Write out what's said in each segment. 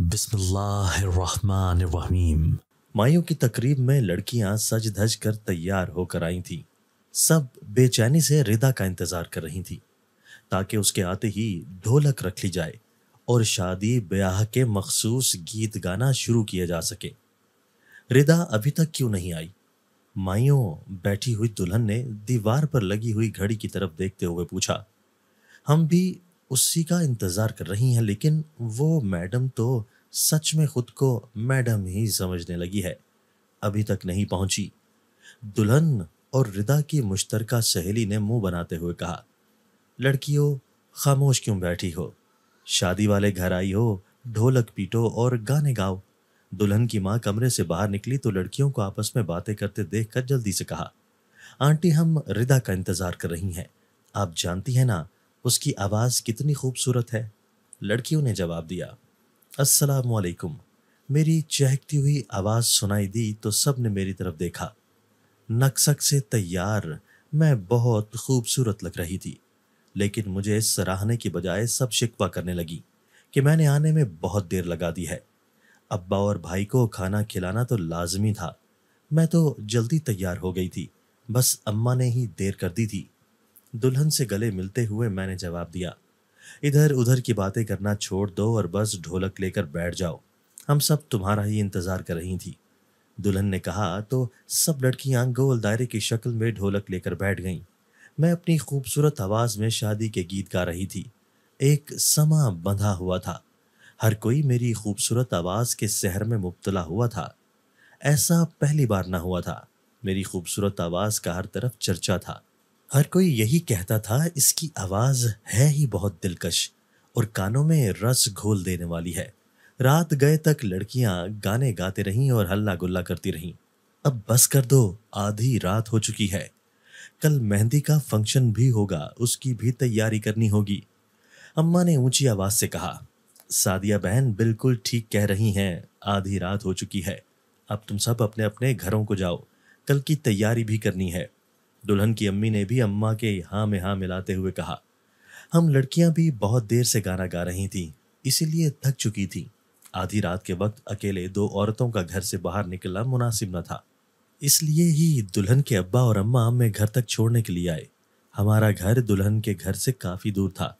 बिस्मिल्लाहिर्रहमानिर्रहीम मायों की तकरीब में लड़कियां सज धज कर तैयार होकर आई थी सब बेचैनी से रिदा का इंतज़ार कर रही थी ताकि उसके आते ही ढोलक रख ली जाए और शादी ब्याह के मखसूस गीत गाना शुरू किया जा सके रिदा अभी तक क्यों नहीं आई माइयों बैठी हुई दुल्हन ने दीवार पर लगी हुई घड़ी की तरफ देखते हुए पूछा हम भी उसी का इंतज़ार कर रही हैं लेकिन वो मैडम तो सच में खुद को मैडम ही समझने लगी है अभी तक नहीं पहुंची दुल्हन और रिदा की मुश्तरका सहेली ने मुंह बनाते हुए कहा लड़कियों खामोश क्यों बैठी हो शादी वाले घर आई हो ढोलक पीटो और गाने गाओ दुल्हन की माँ कमरे से बाहर निकली तो लड़कियों को आपस में बातें करते देखकर जल्दी से कहा आंटी हम रिदा का इंतज़ार कर रही हैं आप जानती हैं ना उसकी आवाज़ कितनी खूबसूरत है लड़कियों ने जवाब दिया अस्सलाम वालेकुम मेरी चहकती हुई आवाज़ सुनाई दी तो सब ने मेरी तरफ देखा नक्सक से तैयार मैं बहुत खूबसूरत लग रही थी लेकिन मुझे सराहने की बजाय सब शिकवा करने लगी कि मैंने आने में बहुत देर लगा दी है अब्बा और भाई को खाना खिलाना तो लाजमी था मैं तो जल्दी तैयार हो गई थी बस अम्मा ने ही देर कर दी थी दुल्हन से गले मिलते हुए मैंने जवाब दिया इधर उधर की बातें करना छोड़ दो और बस ढोलक लेकर बैठ जाओ हम सब तुम्हारा ही इंतजार कर रही थी दुल्हन ने कहा तो सब लड़कियां गोल दायरे की शक्ल में ढोलक लेकर बैठ गईं मैं अपनी खूबसूरत आवाज़ में शादी के गीत गा रही थी एक समा बंधा हुआ था हर कोई मेरी खूबसूरत आवाज़ के सहर में मुबतला हुआ था ऐसा पहली बार ना हुआ था मेरी खूबसूरत आवाज़ का हर तरफ चर्चा था हर कोई यही कहता था इसकी आवाज़ है ही बहुत दिलकश और कानों में रस घोल देने वाली है रात गए तक लड़कियां गाने गाते रहीं और हल्ला गुल्ला करती रहीं अब बस कर दो आधी रात हो चुकी है कल मेहंदी का फंक्शन भी होगा उसकी भी तैयारी करनी होगी अम्मा ने ऊंची आवाज से कहा सादिया बहन बिल्कुल ठीक कह रही हैं आधी रात हो चुकी है अब तुम सब अपने अपने घरों को जाओ कल की तैयारी भी करनी है दुल्हन की अम्मी ने भी अम्मा के हाँ में हाँ मिलाते हुए कहा हम लड़कियां भी बहुत देर से गाना गा रही थीं इसीलिए थक चुकी थीं आधी रात के वक्त अकेले दो औरतों का घर से बाहर निकलना मुनासिब न था इसलिए ही दुल्हन के अब्बा और अम्मा हमें घर तक छोड़ने के लिए आए हमारा घर दुल्हन के घर से काफ़ी दूर था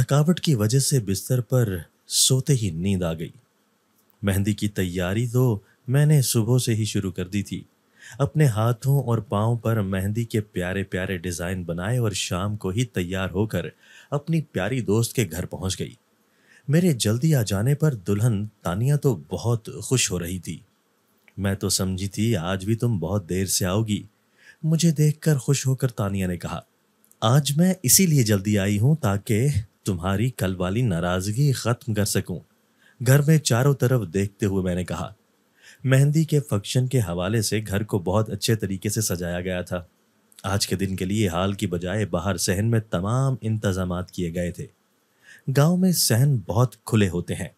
थकावट की वजह से बिस्तर पर सोते ही नींद आ गई मेहंदी की तैयारी तो मैंने सुबह से ही शुरू कर दी थी अपने हाथों और पाँव पर मेहंदी के प्यारे प्यारे डिज़ाइन बनाए और शाम को ही तैयार होकर अपनी प्यारी दोस्त के घर पहुंच गई मेरे जल्दी आ जाने पर दुल्हन तानिया तो बहुत खुश हो रही थी मैं तो समझी थी आज भी तुम बहुत देर से आओगी मुझे देखकर खुश होकर तानिया ने कहा आज मैं इसीलिए जल्दी आई हूँ ताकि तुम्हारी कल वाली नाराज़गी ख़त्म कर सकूं घर में चारों तरफ देखते हुए मैंने कहा मेहंदी के फंक्शन के हवाले से घर को बहुत अच्छे तरीके से सजाया गया था आज के दिन के लिए हाल की बजाय बाहर सहन में तमाम इंतजाम किए गए थे गांव में सहन बहुत खुले होते हैं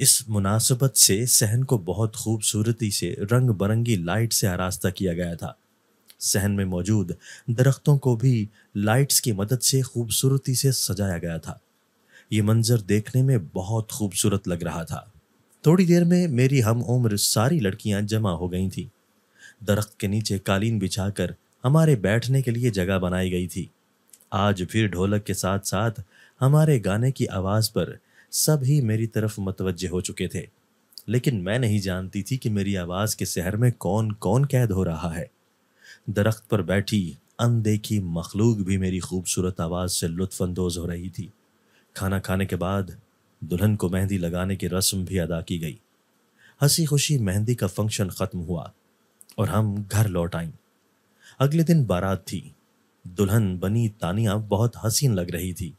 इस मुनासबत से सहन को बहुत खूबसूरती से रंग बरंगी लाइट से आरास्ता किया गया था सहन में मौजूद दरख्तों को भी लाइट्स की मदद से खूबसूरती से सजाया गया था ये मंज़र देखने में बहुत खूबसूरत लग रहा था थोड़ी देर में मेरी हम उम्र सारी लड़कियां जमा हो गई थीं दरख्त के नीचे कालीन बिछाकर हमारे बैठने के लिए जगह बनाई गई थी आज फिर ढोलक के साथ साथ हमारे गाने की आवाज़ पर सभी मेरी तरफ मतवजह हो चुके थे लेकिन मैं नहीं जानती थी कि मेरी आवाज़ के शहर में कौन कौन कैद हो रहा है दरख्त पर बैठी अनदेखी मखलूक भी मेरी खूबसूरत आवाज़ से अंदोज हो रही थी खाना खाने के बाद दुल्हन को मेहंदी लगाने की रस्म भी अदा की गई हंसी खुशी मेहंदी का फंक्शन ख़त्म हुआ और हम घर लौट आई अगले दिन बारात थी दुल्हन बनी तानिया बहुत हसीन लग रही थी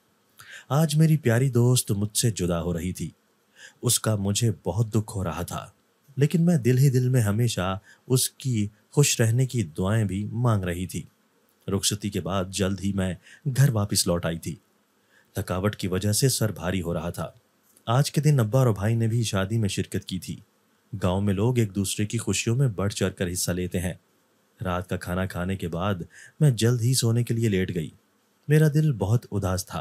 आज मेरी प्यारी दोस्त मुझसे जुदा हो रही थी उसका मुझे बहुत दुख हो रहा था लेकिन मैं दिल ही दिल में हमेशा उसकी खुश रहने की दुआएं भी मांग रही थी रुखसती के बाद जल्द ही मैं घर वापस लौट आई थी थकावट की वजह से सर भारी हो रहा था आज के दिन अब्बा और भाई ने भी शादी में शिरकत की थी गांव में लोग एक दूसरे की खुशियों में बढ़ चढ़ कर हिस्सा लेते हैं रात का खाना खाने के बाद मैं जल्द ही सोने के लिए लेट गई मेरा दिल बहुत उदास था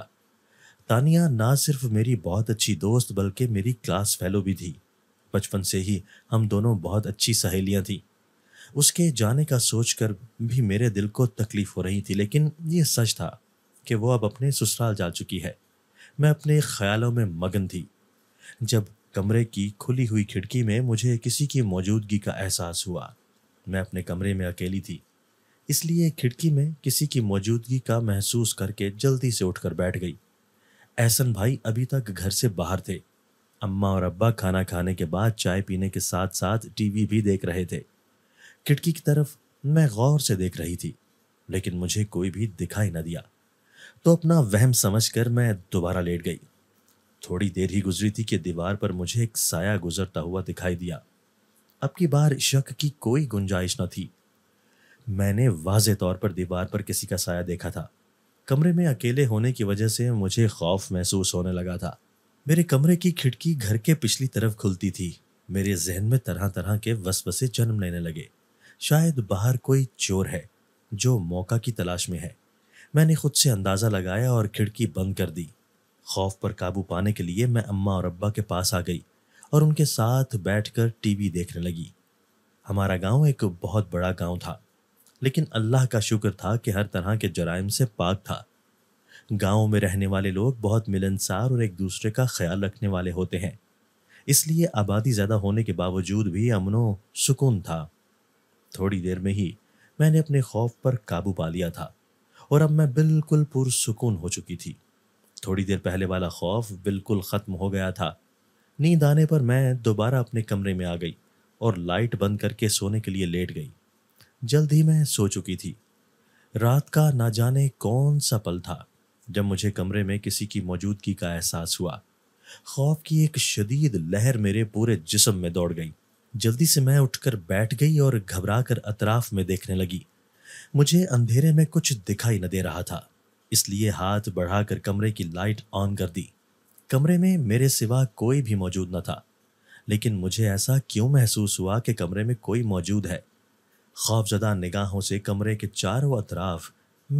तानिया ना सिर्फ मेरी बहुत अच्छी दोस्त बल्कि मेरी क्लास फेलो भी थी बचपन से ही हम दोनों बहुत अच्छी सहेलियां थीं उसके जाने का सोच कर भी मेरे दिल को तकलीफ हो रही थी लेकिन ये सच था कि वो अब अपने ससुराल जा चुकी है मैं अपने ख्यालों में मगन थी जब कमरे की खुली हुई खिड़की में मुझे किसी की मौजूदगी का एहसास हुआ मैं अपने कमरे में अकेली थी इसलिए खिड़की में किसी की मौजूदगी का महसूस करके जल्दी से उठकर बैठ गई एहसन भाई अभी तक घर से बाहर थे अम्मा और अब्बा खाना खाने के बाद चाय पीने के साथ साथ टीवी भी देख रहे थे खिड़की की तरफ मैं गौर से देख रही थी लेकिन मुझे कोई भी दिखाई न दिया तो अपना वहम समझकर मैं दोबारा लेट गई थोड़ी देर ही गुजरी थी कि दीवार पर मुझे एक साया गुजरता हुआ दिखाई दिया अब की बार शक की कोई गुंजाइश न थी मैंने वाज तौर पर दीवार पर किसी का साया देखा था कमरे में अकेले होने की वजह से मुझे खौफ महसूस होने लगा था मेरे कमरे की खिड़की घर के पिछली तरफ खुलती थी मेरे जहन में तरह तरह के वसवसे जन्म लेने लगे शायद बाहर कोई चोर है जो मौका की तलाश में है मैंने खुद से अंदाज़ा लगाया और खिड़की बंद कर दी खौफ पर काबू पाने के लिए मैं अम्मा और अब्बा के पास आ गई और उनके साथ बैठकर टीवी देखने लगी हमारा गांव एक बहुत बड़ा गांव था लेकिन अल्लाह का शुक्र था कि हर तरह के जराइम से पाक था गाँव में रहने वाले लोग बहुत मिलनसार और एक दूसरे का ख्याल रखने वाले होते हैं इसलिए आबादी ज़्यादा होने के बावजूद भी अमनो सुकून था थोड़ी देर में ही मैंने अपने खौफ पर काबू पा लिया था और अब मैं बिल्कुल पुरसकून हो चुकी थी थोड़ी देर पहले वाला खौफ बिल्कुल ख़त्म हो गया था नींद आने पर मैं दोबारा अपने कमरे में आ गई और लाइट बंद करके सोने के लिए लेट गई जल्द ही मैं सो चुकी थी रात का ना जाने कौन सा पल था जब मुझे कमरे में किसी की मौजूदगी का एहसास हुआ खौफ की एक शदीद लहर मेरे पूरे जिसम में दौड़ गई जल्दी से मैं उठकर बैठ गई और घबरा कर अतराफ में देखने लगी मुझे अंधेरे में कुछ दिखाई न दे रहा था इसलिए हाथ बढ़ाकर कमरे की लाइट ऑन कर दी कमरे में मेरे सिवा कोई भी मौजूद न था लेकिन मुझे ऐसा क्यों महसूस हुआ कि कमरे में कोई मौजूद है खौफजदा निगाहों से कमरे के चारों अतराफ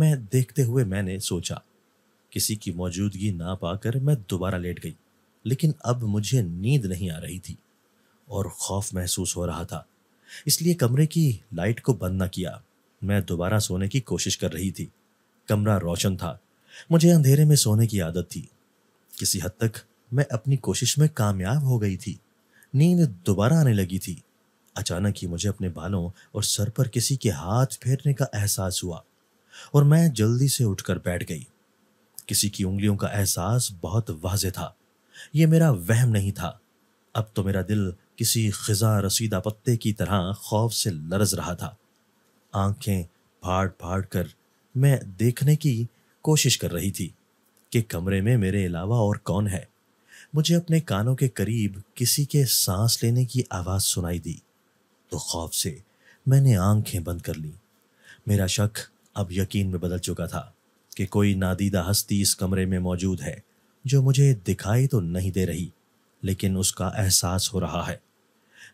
मैं देखते हुए मैंने सोचा किसी की मौजूदगी ना पाकर मैं दोबारा लेट गई लेकिन अब मुझे नींद नहीं आ रही थी और खौफ महसूस हो रहा था इसलिए कमरे की लाइट को बंद ना किया मैं दोबारा सोने की कोशिश कर रही थी कमरा रोशन था मुझे अंधेरे में सोने की आदत थी किसी हद तक मैं अपनी कोशिश में कामयाब हो गई थी नींद दोबारा आने लगी थी अचानक ही मुझे अपने बालों और सर पर किसी के हाथ फेरने का एहसास हुआ और मैं जल्दी से उठकर बैठ गई किसी की उंगलियों का एहसास बहुत वाज था ये मेरा वहम नहीं था अब तो मेरा दिल किसी खिजा रसीदा पत्ते की तरह खौफ से लरज रहा था आंखें फाड़ फाड़ कर मैं देखने की कोशिश कर रही थी कि कमरे में मेरे अलावा और कौन है मुझे अपने कानों के करीब किसी के सांस लेने की आवाज़ सुनाई दी तो खौफ से मैंने आंखें बंद कर ली मेरा शक अब यकीन में बदल चुका था कि कोई नादीदा हस्ती इस कमरे में मौजूद है जो मुझे दिखाई तो नहीं दे रही लेकिन उसका एहसास हो रहा है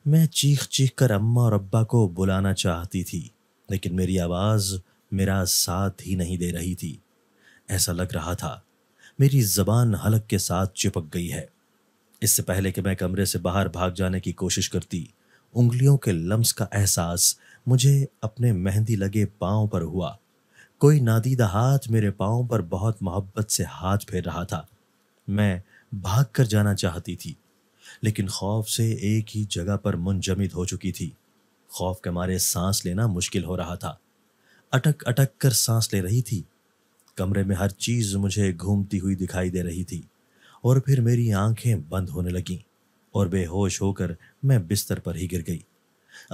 मैं चीख चीख कर अम्मा और अब्बा को बुलाना चाहती थी लेकिन मेरी आवाज़ मेरा साथ ही नहीं दे रही थी ऐसा लग रहा था मेरी जबान हलक के साथ चिपक गई है इससे पहले कि मैं कमरे से बाहर भाग जाने की कोशिश करती उंगलियों के लम्स का एहसास मुझे अपने मेहंदी लगे पाँव पर हुआ कोई नादीदा हाथ मेरे पाँव पर बहुत मोहब्बत से हाथ फेर रहा था मैं भाग कर जाना चाहती थी लेकिन खौफ से एक ही जगह पर मुंजमद हो चुकी थी खौफ के मारे सांस लेना मुश्किल हो रहा था अटक अटक कर सांस ले रही थी कमरे में हर चीज मुझे घूमती हुई दिखाई दे रही थी और फिर मेरी आंखें बंद होने लगीं और बेहोश होकर मैं बिस्तर पर ही गिर गई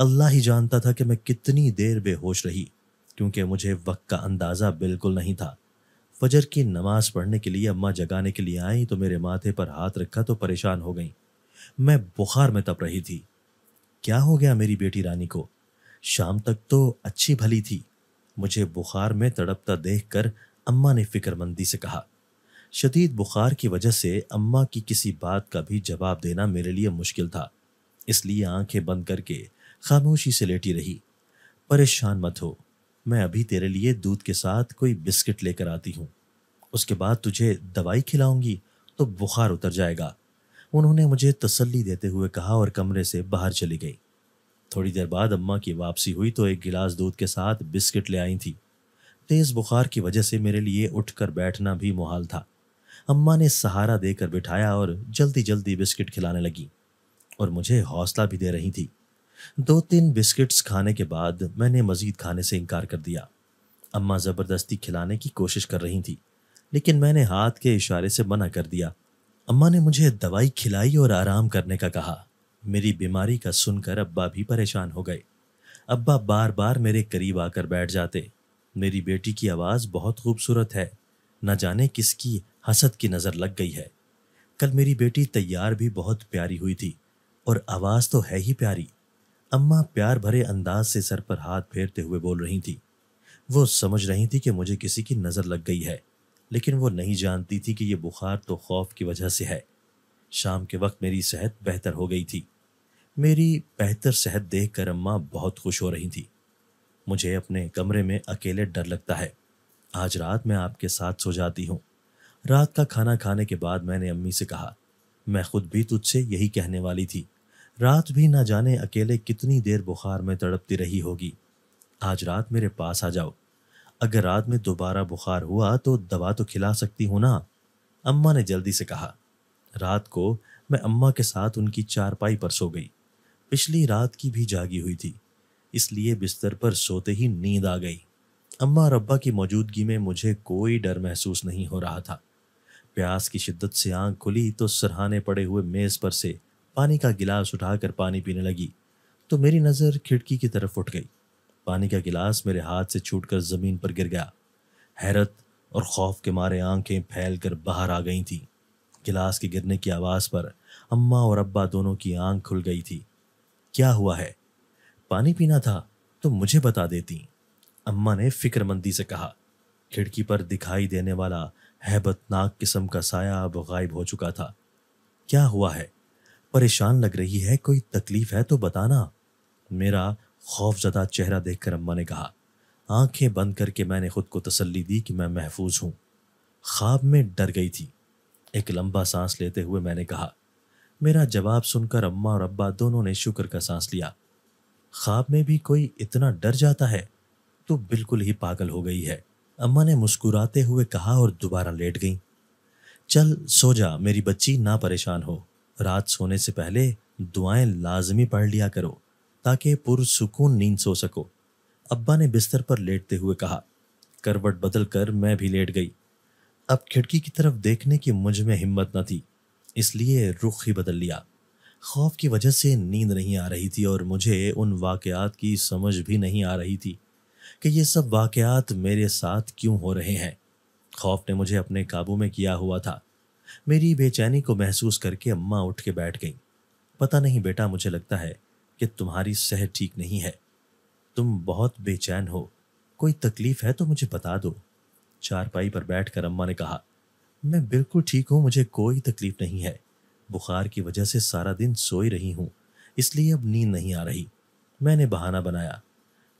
अल्लाह ही जानता था कि मैं कितनी देर बेहोश रही क्योंकि मुझे वक्त का अंदाज़ा बिल्कुल नहीं था फजर की नमाज पढ़ने के लिए अम्मा जगाने के लिए आई तो मेरे माथे पर हाथ रखा तो परेशान हो गई मैं बुखार में तप रही थी क्या हो गया मेरी बेटी रानी को शाम तक तो अच्छी भली थी मुझे बुखार में तड़पता देखकर अम्मा ने फिक्रमंदी से कहा शदीद बुखार की वजह से अम्मा की किसी बात का भी जवाब देना मेरे लिए मुश्किल था इसलिए आंखें बंद करके खामोशी से लेटी रही परेशान मत हो मैं अभी तेरे लिए दूध के साथ कोई बिस्किट लेकर आती हूँ उसके बाद तुझे दवाई खिलाऊंगी तो बुखार उतर जाएगा उन्होंने मुझे तसल्ली देते हुए कहा और कमरे से बाहर चली गई थोड़ी देर बाद अम्मा की वापसी हुई तो एक गिलास दूध के साथ बिस्किट ले आई थी तेज़ बुखार की वजह से मेरे लिए उठकर बैठना भी मुहाल था अम्मा ने सहारा देकर बिठाया और जल्दी जल्दी बिस्किट खिलाने लगी और मुझे हौसला भी दे रही थी दो तीन बिस्किट्स खाने के बाद मैंने मज़ीद खाने से इनकार कर दिया अम्मा ज़बरदस्ती खिलाने की कोशिश कर रही थी लेकिन मैंने हाथ के इशारे से मना कर दिया अम्मा ने मुझे दवाई खिलाई और आराम करने का कहा मेरी बीमारी का सुनकर अब्बा भी परेशान हो गए अब्बा बार बार मेरे करीब आकर बैठ जाते मेरी बेटी की आवाज़ बहुत खूबसूरत है न जाने किसकी हसद की नज़र लग गई है कल मेरी बेटी तैयार भी बहुत प्यारी हुई थी और आवाज़ तो है ही प्यारी अम्मा प्यार भरे अंदाज से सर पर हाथ फेरते हुए बोल रही थी वो समझ रही थी कि मुझे किसी की नज़र लग गई है लेकिन वो नहीं जानती थी कि ये बुखार तो खौफ की वजह से है शाम के वक्त मेरी सेहत बेहतर हो गई थी मेरी बेहतर सेहत देखकर अम्मा बहुत खुश हो रही थी मुझे अपने कमरे में अकेले डर लगता है आज रात मैं आपके साथ सो जाती हूँ रात का खाना खाने के बाद मैंने अम्मी से कहा मैं खुद भी तुझसे यही कहने वाली थी रात भी ना जाने अकेले कितनी देर बुखार में तड़पती रही होगी आज रात मेरे पास आ जाओ अगर रात में दोबारा बुखार हुआ तो दवा तो खिला सकती हूँ ना अम्मा ने जल्दी से कहा रात को मैं अम्मा के साथ उनकी चारपाई पर सो गई पिछली रात की भी जागी हुई थी इसलिए बिस्तर पर सोते ही नींद आ गई अम्मा और अब्बा की मौजूदगी में मुझे कोई डर महसूस नहीं हो रहा था प्यास की शिद्दत से आंख खुली तो सरहाने पड़े हुए मेज़ पर से पानी का गिलास उठाकर पानी पीने लगी तो मेरी नज़र खिड़की की तरफ उठ गई पानी का गिलास मेरे हाथ से छूटकर ज़मीन पर गिर गया हैरत और खौफ के मारे आंखें फैल कर बाहर आ गई थी गिलास के गिरने की आवाज़ पर अम्मा और अब्बा दोनों की आंख खुल गई थी क्या हुआ है पानी पीना था तो मुझे बता देती अम्मा ने फिक्रमंदी से कहा खिड़की पर दिखाई देने वाला हैबतनाक किस्म का साया अब गायब हो चुका था क्या हुआ है परेशान लग रही है कोई तकलीफ है तो बताना मेरा खौफ जदा चेहरा देखकर अम्मा ने कहा आंखें बंद करके मैंने खुद को तसल्ली दी कि मैं महफूज हूं ख्वाब में डर गई थी एक लंबा सांस लेते हुए मैंने कहा मेरा जवाब सुनकर अम्मा और अब्बा दोनों ने शुक्र का सांस लिया ख्वाब में भी कोई इतना डर जाता है तो बिल्कुल ही पागल हो गई है अम्मा ने मुस्कुराते हुए कहा और दोबारा लेट गई चल सो जा मेरी बच्ची ना परेशान हो रात सोने से पहले दुआएं लाजमी पढ़ लिया करो ताकि पुरसकून नींद सो सको अब्बा ने बिस्तर पर लेटते हुए कहा करवट बदल कर मैं भी लेट गई अब खिड़की की तरफ देखने की मुझ में हिम्मत न थी इसलिए रुख ही बदल लिया खौफ की वजह से नींद नहीं आ रही थी और मुझे उन वाकयात की समझ भी नहीं आ रही थी कि ये सब वाकयात मेरे साथ क्यों हो रहे हैं खौफ ने मुझे अपने काबू में किया हुआ था मेरी बेचैनी को महसूस करके अम्मा उठ के बैठ गईं पता नहीं बेटा मुझे लगता है कि तुम्हारी सेहत ठीक नहीं है तुम बहुत बेचैन हो कोई तकलीफ है तो मुझे बता दो चारपाई पर बैठकर अम्मा ने कहा मैं बिल्कुल ठीक हूँ मुझे कोई तकलीफ नहीं है बुखार की वजह से सारा दिन सोई रही हूँ इसलिए अब नींद नहीं आ रही मैंने बहाना बनाया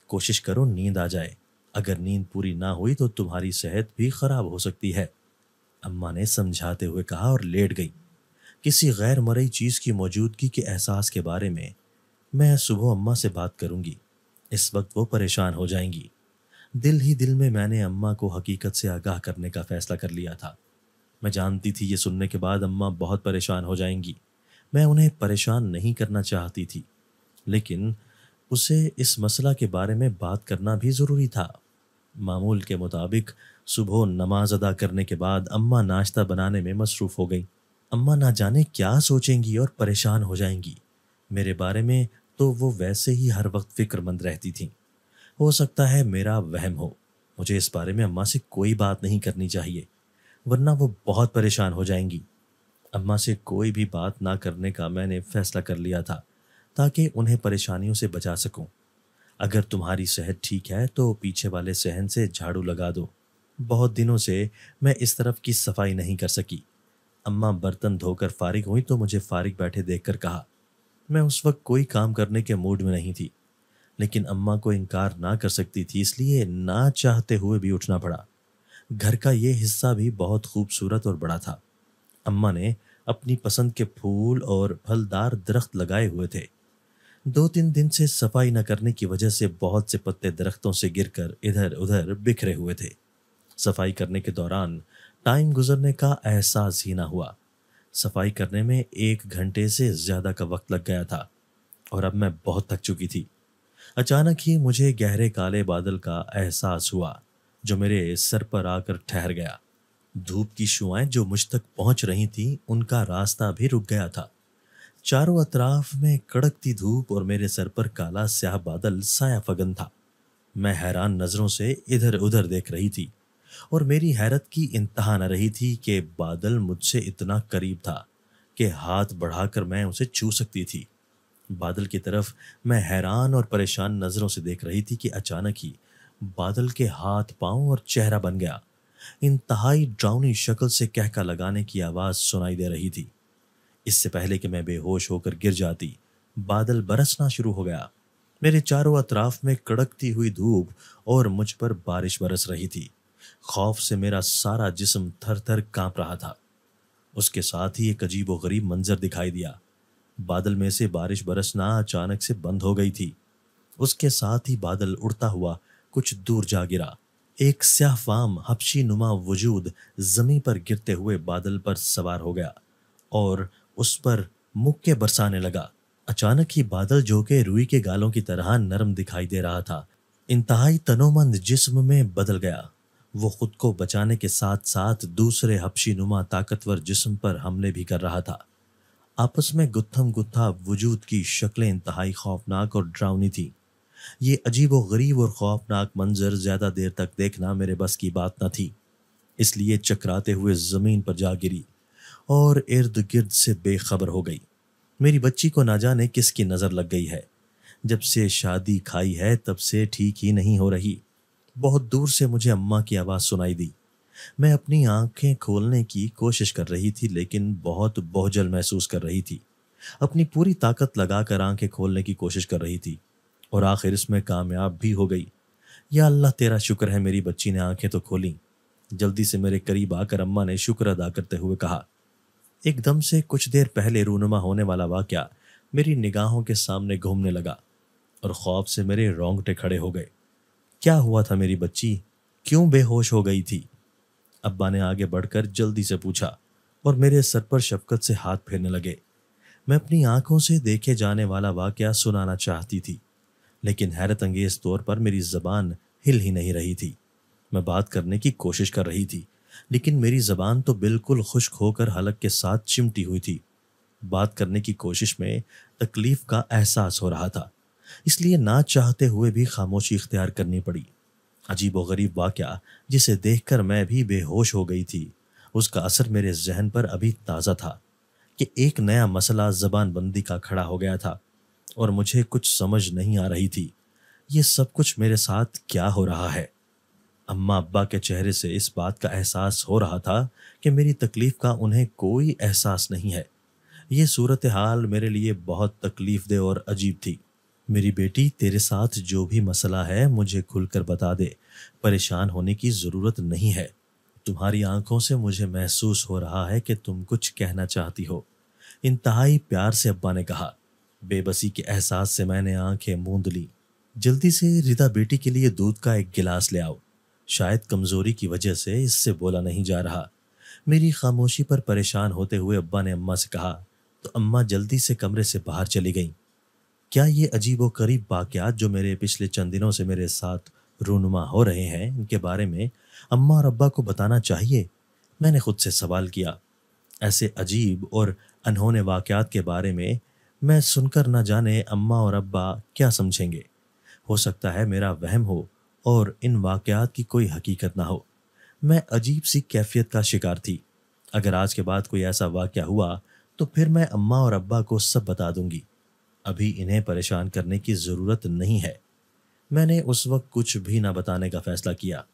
कोशिश करो नींद आ जाए अगर नींद पूरी ना हुई तो तुम्हारी सेहत भी खराब हो सकती है अम्मा ने समझाते हुए कहा और लेट गई किसी गैर मरई चीज़ की मौजूदगी के एहसास के बारे में मैं सुबह अम्मा से बात करूंगी इस वक्त वो परेशान हो जाएंगी दिल ही दिल में मैंने अम्मा को हकीकत से आगाह करने का फैसला कर लिया था मैं जानती थी ये सुनने के बाद अम्मा बहुत परेशान हो जाएंगी मैं उन्हें परेशान नहीं करना चाहती थी लेकिन उसे इस मसला के बारे में बात करना भी ज़रूरी था मामूल के मुताबिक सुबह नमाज अदा करने के बाद अम्मा नाश्ता बनाने में मसरूफ़ हो गई अम्मा ना जाने क्या सोचेंगी और परेशान हो जाएंगी मेरे बारे में तो वो वैसे ही हर वक्त फिक्रमंद रहती थीं हो सकता है मेरा वहम हो मुझे इस बारे में अम्मा से कोई बात नहीं करनी चाहिए वरना वो बहुत परेशान हो जाएंगी अम्मा से कोई भी बात ना करने का मैंने फैसला कर लिया था ताकि उन्हें परेशानियों से बचा सकूं। अगर तुम्हारी सेहत ठीक है तो पीछे वाले सहन से झाड़ू लगा दो बहुत दिनों से मैं इस तरफ की सफाई नहीं कर सकी अम्मा बर्तन धोकर फारिग हुई तो मुझे फारिग बैठे देख कहा मैं उस वक्त कोई काम करने के मूड में नहीं थी लेकिन अम्मा को इनकार ना कर सकती थी इसलिए ना चाहते हुए भी उठना पड़ा घर का ये हिस्सा भी बहुत खूबसूरत और बड़ा था अम्मा ने अपनी पसंद के फूल और फलदार दरख्त लगाए हुए थे दो तीन दिन से सफाई न करने की वजह से बहुत से पत्ते दरख्तों से गिरकर इधर उधर बिखरे हुए थे सफाई करने के दौरान टाइम गुजरने का एहसास ही ना हुआ सफाई करने में एक घंटे से ज़्यादा का वक्त लग गया था और अब मैं बहुत थक चुकी थी अचानक ही मुझे गहरे काले बादल का एहसास हुआ जो मेरे सर पर आकर ठहर गया धूप की शुआएं जो मुझ तक पहुंच रही थीं उनका रास्ता भी रुक गया था चारों अतराफ में कड़कती धूप और मेरे सर पर काला स्याह बादल साया फगन था मैं हैरान नज़रों से इधर उधर देख रही थी और मेरी हैरत की इंतहा न रही थी कि बादल मुझसे इतना करीब था कि हाथ बढ़ाकर मैं उसे छू सकती थी बादल की तरफ मैं हैरान और परेशान नज़रों से देख रही थी कि अचानक ही बादल के हाथ पांव और चेहरा बन गया इंतहाई ड्राउनी शक्ल से कहका लगाने की आवाज़ सुनाई दे रही थी इससे पहले कि मैं बेहोश होकर गिर जाती बादल बरसना शुरू हो गया मेरे चारों अतराफ में कड़कती हुई धूप और मुझ पर बारिश बरस रही थी खौफ से मेरा सारा जिस्म थर थर कांप रहा था उसके साथ ही एक अजीब व गरीब मंजर दिखाई दिया बादल में से बारिश बरसना अचानक से बंद हो गई थी उसके साथ ही बादल उड़ता हुआ कुछ दूर जा गिरा एक फाम हपशी नुमा वजूद जमी पर गिरते हुए बादल पर सवार हो गया और उस पर मुक्के बरसाने लगा अचानक ही बादल जो के रुई के गालों की तरह नरम दिखाई दे रहा था इंतहाई तनोमंद जिस्म में बदल गया वो खुद को बचाने के साथ साथ दूसरे हपशी नुमा ताकतवर जिस्म पर हमले भी कर रहा था आपस में गुत्थम गुत्था वजूद की शक्लें इंतहाई खौफनाक और ड्रावनी थी ये अजीब व गरीब और खौफनाक मंजर ज़्यादा देर तक देखना मेरे बस की बात न थी इसलिए चकराते हुए ज़मीन पर जा गिरी और इर्द गिर्द से बेखबर हो गई मेरी बच्ची को ना जाने किसकी नज़र लग गई है जब से शादी खाई है तब से ठीक ही नहीं हो रही बहुत दूर से मुझे अम्मा की आवाज़ सुनाई दी मैं अपनी आंखें खोलने की कोशिश कर रही थी लेकिन बहुत बोझल महसूस कर रही थी अपनी पूरी ताकत लगाकर आंखें खोलने की कोशिश कर रही थी और आखिर इसमें कामयाब भी हो गई या अल्लाह तेरा शुक्र है मेरी बच्ची ने आंखें तो खोली जल्दी से मेरे करीब आकर अम्मा ने शुक्र अदा करते हुए कहा एकदम से कुछ देर पहले रूनुमा होने वाला वाक्य मेरी निगाहों के सामने घूमने लगा और खौफ से मेरे रोंगटे खड़े हो गए क्या हुआ था मेरी बच्ची क्यों बेहोश हो गई थी अब्बा ने आगे बढ़कर जल्दी से पूछा और मेरे सर पर शफकत से हाथ फेरने लगे मैं अपनी आंखों से देखे जाने वाला वाक्य सुनाना चाहती थी लेकिन हैरत अंगेज तौर पर मेरी जबान हिल ही नहीं रही थी मैं बात करने की कोशिश कर रही थी लेकिन मेरी जबान तो बिल्कुल खुश्क होकर हलक के साथ चिमटी हुई थी बात करने की कोशिश में तकलीफ का एहसास हो रहा था इसलिए ना चाहते हुए भी खामोशी इख्तियार करनी पड़ी अजीब व गरीब वाक़ जिसे देखकर मैं भी बेहोश हो गई थी उसका असर मेरे जहन पर अभी ताज़ा था कि एक नया मसला जबान बंदी का खड़ा हो गया था और मुझे कुछ समझ नहीं आ रही थी ये सब कुछ मेरे साथ क्या हो रहा है अम्मा अब्बा के चेहरे से इस बात का एहसास हो रहा था कि मेरी तकलीफ़ का उन्हें कोई एहसास नहीं है ये सूरत हाल मेरे लिए बहुत तकलीफ दे और अजीब थी मेरी बेटी तेरे साथ जो भी मसला है मुझे खुलकर बता दे परेशान होने की ज़रूरत नहीं है तुम्हारी आंखों से मुझे महसूस हो रहा है कि तुम कुछ कहना चाहती हो इंतहाई प्यार से अब्बा ने कहा बेबसी के एहसास से मैंने आंखें मूंद ली जल्दी से रिदा बेटी के लिए दूध का एक गिलास ले आओ शायद कमजोरी की वजह से इससे बोला नहीं जा रहा मेरी खामोशी पर परेशान होते हुए अब्बा ने अम्मा से कहा तो अम्मा जल्दी से कमरे से बाहर चली गईं क्या ये अजीब व करीब वाक्यात जो मेरे पिछले चंद दिनों से मेरे साथ रूनुमा हो रहे हैं इनके बारे में अम्मा और अब्बा को बताना चाहिए मैंने खुद से सवाल किया ऐसे अजीब और अनहोने वाक़ात के बारे में मैं सुनकर ना जाने अम्मा और अब्बा क्या समझेंगे हो सकता है मेरा वहम हो और इन वाक्यात की कोई हकीकत ना हो मैं अजीब सी कैफियत का शिकार थी अगर आज के बाद कोई ऐसा वाक्य हुआ तो फिर मैं अम्मा और अब्बा को सब बता दूंगी अभी इन्हें परेशान करने की ज़रूरत नहीं है मैंने उस वक्त कुछ भी ना बताने का फ़ैसला किया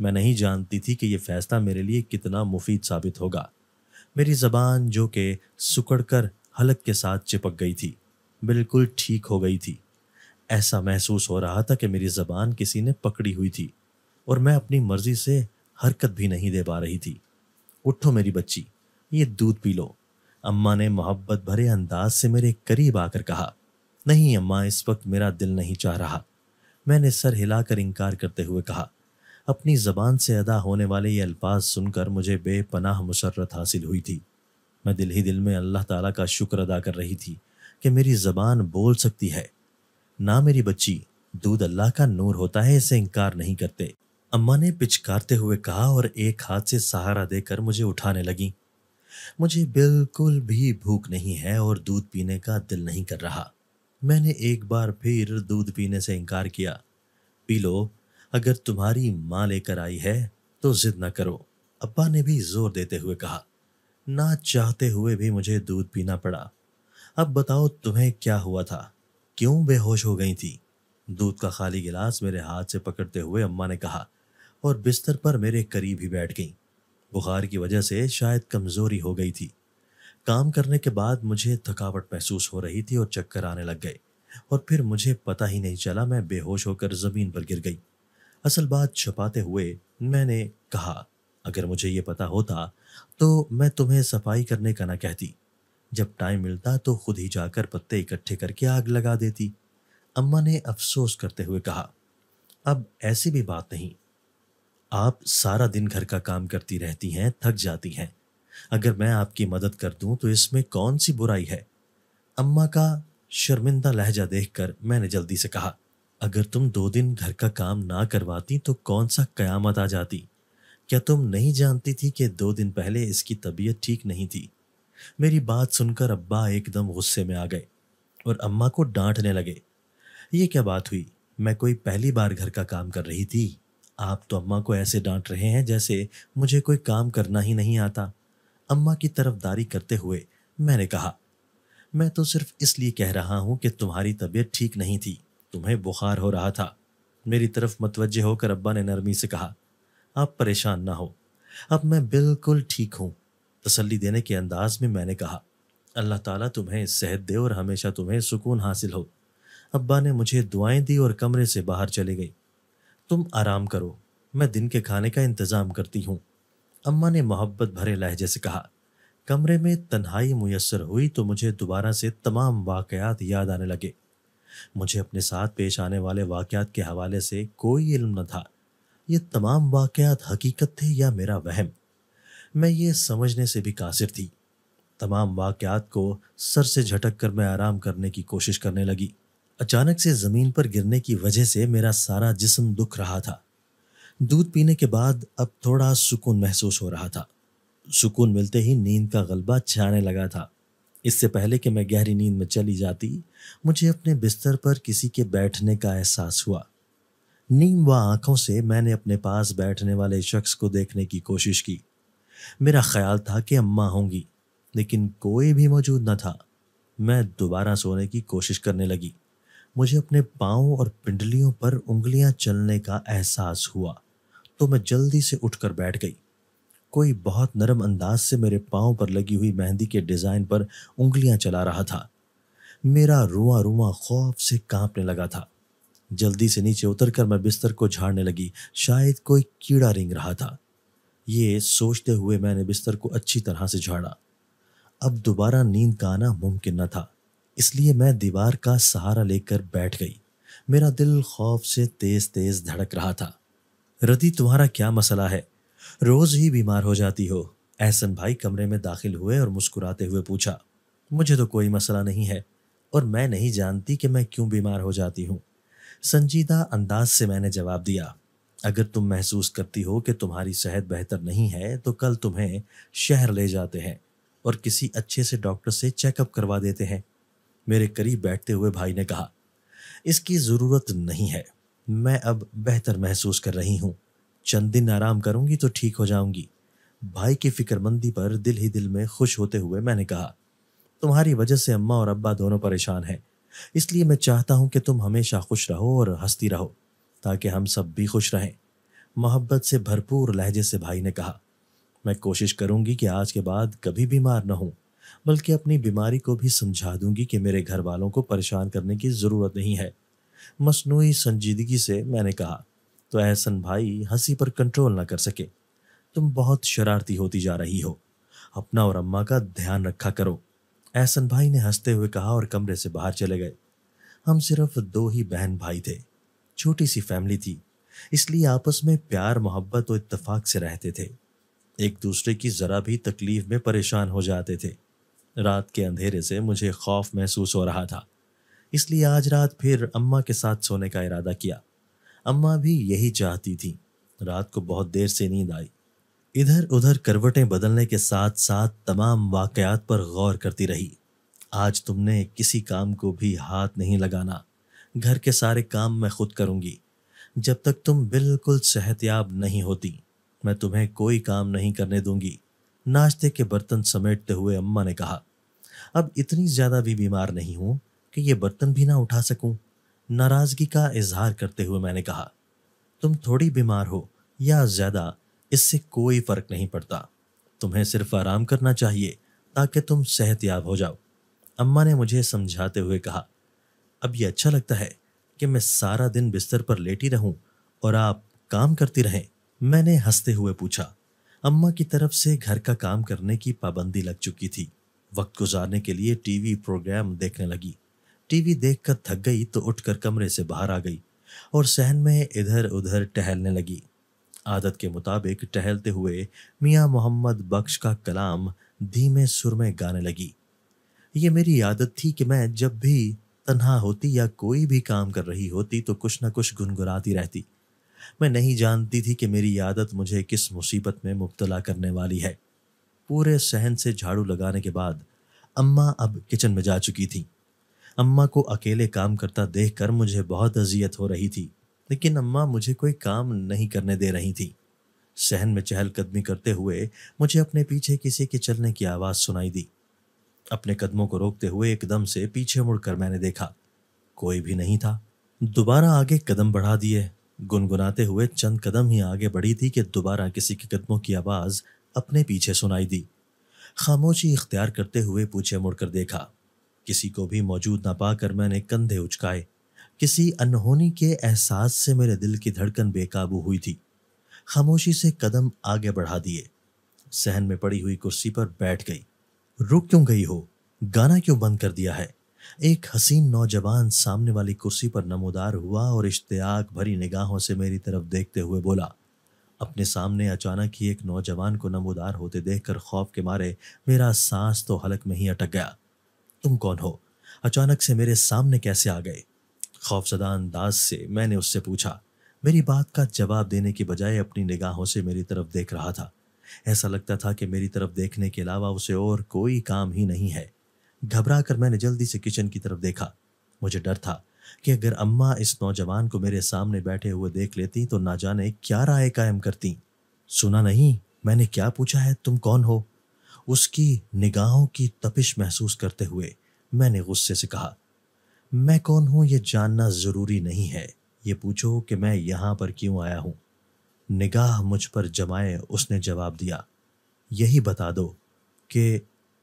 मैं नहीं जानती थी कि यह फ़ैसला मेरे लिए कितना मुफीद साबित होगा मेरी ज़बान जो कि सुकड़ कर हलक के साथ चिपक गई थी बिल्कुल ठीक हो गई थी ऐसा महसूस हो रहा था कि मेरी जबान किसी ने पकड़ी हुई थी और मैं अपनी मर्जी से हरकत भी नहीं दे पा रही थी उठो मेरी बच्ची ये दूध पी लो अम्मा ने मोहब्बत भरे अंदाज से मेरे करीब आकर कहा नहीं अम्मा इस वक्त मेरा दिल नहीं चाह रहा मैंने सर हिलाकर इनकार करते हुए कहा अपनी जबान से अदा होने वाले ये अल्फाज सुनकर मुझे बेपनाह मुसरत हासिल हुई थी मैं दिल ही दिल में अल्लाह ताला का शुक्र अदा कर रही थी कि मेरी ज़बान बोल सकती है ना मेरी बच्ची दूध अल्लाह का नूर होता है इसे इनकार नहीं करते अम्मा ने पिचकारते हुए कहा और एक हाथ से सहारा देकर मुझे उठाने लगी मुझे बिल्कुल भी भूख नहीं है और दूध पीने का दिल नहीं कर रहा मैंने एक बार फिर दूध पीने से इनकार किया पी लो अगर तुम्हारी माँ लेकर आई है तो जिद ना करो अब्बा ने भी जोर देते हुए कहा ना चाहते हुए भी मुझे दूध पीना पड़ा अब बताओ तुम्हें क्या हुआ था क्यों बेहोश हो गई थी दूध का खाली गिलास मेरे हाथ से पकड़ते हुए अम्मा ने कहा और बिस्तर पर मेरे करीब ही बैठ गई बुखार की वजह से शायद कमजोरी हो गई थी काम करने के बाद मुझे थकावट महसूस हो रही थी और चक्कर आने लग गए और फिर मुझे पता ही नहीं चला मैं बेहोश होकर ज़मीन पर गिर गई असल बात छुपाते हुए मैंने कहा अगर मुझे ये पता होता तो मैं तुम्हें सफाई करने का ना कहती जब टाइम मिलता तो खुद ही जाकर पत्ते इकट्ठे करके आग लगा देती अम्मा ने अफसोस करते हुए कहा अब ऐसी भी बात नहीं आप सारा दिन घर का काम करती रहती हैं थक जाती हैं अगर मैं आपकी मदद कर दूं तो इसमें कौन सी बुराई है अम्मा का शर्मिंदा लहजा देखकर मैंने जल्दी से कहा अगर तुम दो दिन घर का काम ना करवाती तो कौन सा कयामत आ जाती क्या तुम नहीं जानती थी कि दो दिन पहले इसकी तबीयत ठीक नहीं थी मेरी बात सुनकर अब्बा एकदम गुस्से में आ गए और अम्मा को डांटने लगे ये क्या बात हुई मैं कोई पहली बार घर का काम कर रही थी आप तो अम्मा को ऐसे डांट रहे हैं जैसे मुझे कोई काम करना ही नहीं आता अम्मा की तरफदारी करते हुए मैंने कहा मैं तो सिर्फ इसलिए कह रहा हूँ कि तुम्हारी तबीयत ठीक नहीं थी तुम्हें बुखार हो रहा था मेरी तरफ मतवजह होकर अब्बा ने नरमी से कहा आप परेशान ना हो अब मैं बिल्कुल ठीक हूँ तसल्ली देने के अंदाज में मैंने कहा अल्लाह ताला तुम्हें सेहत दे और हमेशा तुम्हें सुकून हासिल हो अब्बा ने मुझे दुआएं दी और कमरे से बाहर चली गई तुम आराम करो मैं दिन के खाने का इंतज़ाम करती हूँ अम्मा ने मोहब्बत भरे लहजे से कहा कमरे में तन्हाई मुयसर हुई तो मुझे दोबारा से तमाम वाकयात याद आने लगे मुझे अपने साथ पेश आने वाले वाकयात के हवाले से कोई इल्म न था ये तमाम वाक़ात हकीकत थे या मेरा वहम मैं ये समझने से भी कासिर थी तमाम वाकयात को सर से झटक कर मैं आराम करने की कोशिश करने लगी अचानक से ज़मीन पर गिरने की वजह से मेरा सारा जिस्म दुख रहा था दूध पीने के बाद अब थोड़ा सुकून महसूस हो रहा था सुकून मिलते ही नींद का गलबा छाने लगा था इससे पहले कि मैं गहरी नींद में चली जाती मुझे अपने बिस्तर पर किसी के बैठने का एहसास हुआ नीमवा आंखों से मैंने अपने पास बैठने वाले शख्स को देखने की कोशिश की मेरा ख्याल था कि अम्मा होंगी लेकिन कोई भी मौजूद न था मैं दोबारा सोने की कोशिश करने लगी मुझे अपने पाँव और पिंडलियों पर उंगलियां चलने का एहसास हुआ तो मैं जल्दी से उठकर बैठ गई कोई बहुत नरम अंदाज से मेरे पाँव पर लगी हुई मेहंदी के डिज़ाइन पर उंगलियां चला रहा था मेरा रुआ रुआ खौफ से कांपने लगा था जल्दी से नीचे उतरकर मैं बिस्तर को झाड़ने लगी शायद कोई कीड़ा रिंग रहा था ये सोचते हुए मैंने बिस्तर को अच्छी तरह से झाड़ा अब दोबारा नींद का आना मुमकिन न था इसलिए मैं दीवार का सहारा लेकर बैठ गई मेरा दिल खौफ से तेज तेज धड़क रहा था रति तुम्हारा क्या मसला है रोज ही बीमार हो जाती हो एहसन भाई कमरे में दाखिल हुए और मुस्कुराते हुए पूछा मुझे तो कोई मसला नहीं है और मैं नहीं जानती कि मैं क्यों बीमार हो जाती हूँ संजीदा अंदाज से मैंने जवाब दिया अगर तुम महसूस करती हो कि तुम्हारी सेहत बेहतर नहीं है तो कल तुम्हें शहर ले जाते हैं और किसी अच्छे से डॉक्टर से चेकअप करवा देते हैं मेरे करीब बैठते हुए भाई ने कहा इसकी ज़रूरत नहीं है मैं अब बेहतर महसूस कर रही हूँ चंद दिन आराम करूँगी तो ठीक हो जाऊँगी भाई की फिक्रमंदी पर दिल ही दिल में खुश होते हुए मैंने कहा तुम्हारी वजह से अम्मा और अब्बा दोनों परेशान हैं इसलिए मैं चाहता हूं कि तुम हमेशा खुश रहो और हंसती रहो ताकि हम सब भी खुश रहें मोहब्बत से भरपूर लहजे से भाई ने कहा मैं कोशिश करूंगी कि आज के बाद कभी बीमार न हूं बल्कि अपनी बीमारी को भी समझा दूंगी कि मेरे घर वालों को परेशान करने की ज़रूरत नहीं है मसनू संजीदगी से मैंने कहा तो एहसन भाई हंसी पर कंट्रोल ना कर सके तुम बहुत शरारती होती जा रही हो अपना और अम्मा का ध्यान रखा करो एहसन भाई ने हंसते हुए कहा और कमरे से बाहर चले गए हम सिर्फ दो ही बहन भाई थे छोटी सी फैमिली थी इसलिए आपस में प्यार मोहब्बत और इतफाक से रहते थे एक दूसरे की ज़रा भी तकलीफ में परेशान हो जाते थे रात के अंधेरे से मुझे खौफ महसूस हो रहा था इसलिए आज रात फिर अम्मा के साथ सोने का इरादा किया अम्मा भी यही चाहती थी रात को बहुत देर से नींद आई इधर उधर करवटें बदलने के साथ साथ तमाम वाकयात पर गौर करती रही आज तुमने किसी काम को भी हाथ नहीं लगाना घर के सारे काम मैं खुद करूंगी जब तक तुम बिल्कुल सेहतयाब नहीं होती मैं तुम्हें कोई काम नहीं करने दूंगी नाश्ते के बर्तन समेटते हुए अम्मा ने कहा अब इतनी ज़्यादा भी बीमार नहीं हूँ कि ये बर्तन भी ना उठा सकूँ नाराज़गी का इजहार करते हुए मैंने कहा तुम थोड़ी बीमार हो या ज़्यादा इससे कोई फर्क नहीं पड़ता तुम्हें सिर्फ आराम करना चाहिए ताकि तुम सेहतयाब हो जाओ अम्मा ने मुझे समझाते हुए कहा अब यह अच्छा लगता है कि मैं सारा दिन बिस्तर पर लेटी रहूं और आप काम करती रहें मैंने हंसते हुए पूछा अम्मा की तरफ से घर का काम करने की पाबंदी लग चुकी थी वक्त गुजारने के लिए टीवी प्रोग्राम देखने लगी टीवी देखकर थक गई तो उठकर कमरे से बाहर आ गई और सहन में इधर उधर टहलने लगी आदत के मुताबिक टहलते हुए मियाँ मोहम्मद बख्श का कलाम धीमे सुर में गाने लगी ये मेरी आदत थी कि मैं जब भी तन्हा होती या कोई भी काम कर रही होती तो कुछ ना कुछ गुनगुनाती रहती मैं नहीं जानती थी कि मेरी आदत मुझे किस मुसीबत में मुबतला करने वाली है पूरे सहन से झाड़ू लगाने के बाद अम्मा अब किचन में जा चुकी थी अम्मा को अकेले काम करता देख कर मुझे बहुत अजियत हो रही थी लेकिन अम्मा मुझे कोई काम नहीं करने दे रही थी सहन में चहलकदमी करते हुए मुझे अपने पीछे किसी के चलने की आवाज़ सुनाई दी अपने कदमों को रोकते हुए एकदम से पीछे मुड़कर मैंने देखा कोई भी नहीं था दोबारा आगे कदम बढ़ा दिए गुनगुनाते हुए चंद कदम ही आगे बढ़ी थी कि दोबारा किसी के कदमों की आवाज़ अपने पीछे सुनाई दी खामोशी इख्तियार करते हुए पूछे मुड़कर देखा किसी को भी मौजूद ना पाकर मैंने कंधे उचकाए किसी अनहोनी के एहसास से मेरे दिल की धड़कन बेकाबू हुई थी खामोशी से कदम आगे बढ़ा दिए सहन में पड़ी हुई कुर्सी पर बैठ गई रुक क्यों गई हो गाना क्यों बंद कर दिया है एक हसीन नौजवान सामने वाली कुर्सी पर नमोदार हुआ और इश्तियाक भरी निगाहों से मेरी तरफ देखते हुए बोला अपने सामने अचानक ही एक नौजवान को नमोदार होते देखकर खौफ के मारे मेरा सांस तो हलक में ही अटक गया तुम कौन हो अचानक से मेरे सामने कैसे आ गए खौफजदा अंदाज से मैंने उससे पूछा मेरी बात का जवाब देने के बजाय अपनी निगाहों से मेरी तरफ देख रहा था ऐसा लगता था कि मेरी तरफ देखने के अलावा उसे और कोई काम ही नहीं है घबरा कर मैंने जल्दी से किचन की तरफ देखा मुझे डर था कि अगर अम्मा इस नौजवान को मेरे सामने बैठे हुए देख लेती तो ना जाने क्या राय कायम करती सुना नहीं मैंने क्या पूछा है तुम कौन हो उसकी निगाहों की तपिश महसूस करते हुए मैंने गुस्से से कहा मैं कौन हूँ ये जानना ज़रूरी नहीं है ये पूछो कि मैं यहाँ पर क्यों आया हूँ निगाह मुझ पर जमाए उसने जवाब दिया यही बता दो कि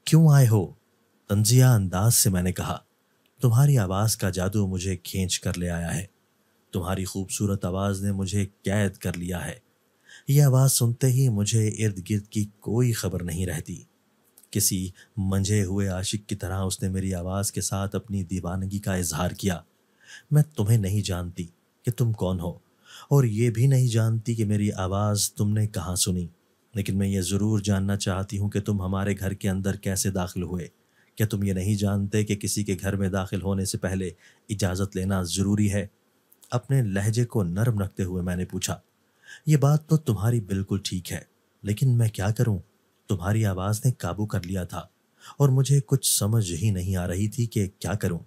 क्यों आए हो तंजिया अंदाज से मैंने कहा तुम्हारी आवाज़ का जादू मुझे खींच कर ले आया है तुम्हारी खूबसूरत आवाज़ ने मुझे कैद कर लिया है ये आवाज़ सुनते ही मुझे इर्द गिर्द की कोई खबर नहीं रहती किसी मंझे हुए आशिक की तरह उसने मेरी आवाज़ के साथ अपनी दीवानगी का इजहार किया मैं तुम्हें नहीं जानती कि तुम कौन हो और ये भी नहीं जानती कि मेरी आवाज़ तुमने कहाँ सुनी लेकिन मैं ये ज़रूर जानना चाहती हूँ कि तुम हमारे घर के अंदर कैसे दाखिल हुए क्या तुम ये नहीं जानते कि किसी के घर में दाखिल होने से पहले इजाज़त लेना ज़रूरी है अपने लहजे को नरम रखते हुए मैंने पूछा ये बात तो तुम्हारी बिल्कुल ठीक है लेकिन मैं क्या करूँ तुम्हारी आवाज ने काबू कर लिया था और मुझे कुछ समझ ही नहीं आ रही थी कि क्या करूं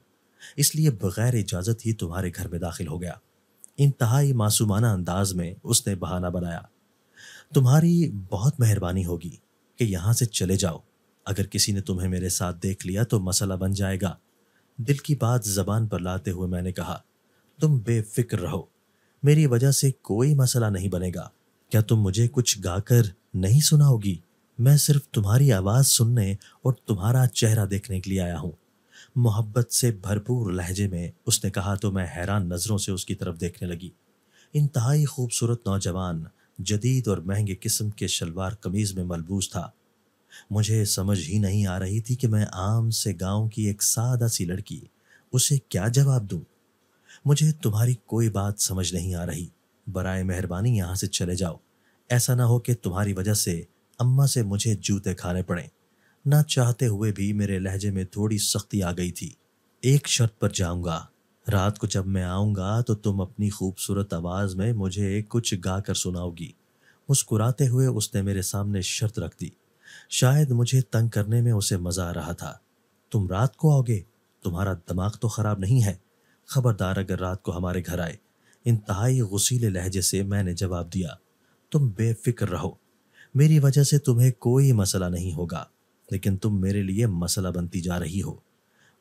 इसलिए बगैर इजाजत ही तुम्हारे घर में दाखिल हो गया इंतहाई मासूमाना अंदाज में उसने बहाना बनाया तुम्हारी बहुत मेहरबानी होगी कि यहां से चले जाओ अगर किसी ने तुम्हें मेरे साथ देख लिया तो मसला बन जाएगा दिल की बात जबान पर लाते हुए मैंने कहा तुम बेफिक्र रहो मेरी वजह से कोई मसला नहीं बनेगा क्या तुम मुझे कुछ गाकर नहीं सुनाओगी मैं सिर्फ तुम्हारी आवाज़ सुनने और तुम्हारा चेहरा देखने के लिए आया हूँ मोहब्बत से भरपूर लहजे में उसने कहा तो मैं हैरान नज़रों से उसकी तरफ देखने लगी इंतहाई खूबसूरत नौजवान जदीद और महंगे किस्म के शलवार कमीज़ में मलबूस था मुझे समझ ही नहीं आ रही थी कि मैं आम से गांव की एक सादा सी लड़की उसे क्या जवाब दूं? मुझे तुम्हारी कोई बात समझ नहीं आ रही बरए मेहरबानी यहाँ से चले जाओ ऐसा ना हो कि तुम्हारी वजह से अम्मा से मुझे जूते खाने पड़े ना चाहते हुए भी मेरे लहजे में थोड़ी सख्ती आ गई थी एक शर्त पर जाऊंगा रात को जब मैं आऊँगा तो तुम अपनी खूबसूरत आवाज़ में मुझे कुछ गा कर सुनाओगी मुस्कुराते हुए उसने मेरे सामने शर्त रख दी शायद मुझे तंग करने में उसे मज़ा आ रहा था तुम रात को आओगे तुम्हारा दिमाग तो ख़राब नहीं है खबरदार अगर रात को हमारे घर आए इंतहाई गुसीले लहजे से मैंने जवाब दिया तुम बेफिक्र रहो मेरी वजह से तुम्हें कोई मसला नहीं होगा लेकिन तुम मेरे लिए मसला बनती जा रही हो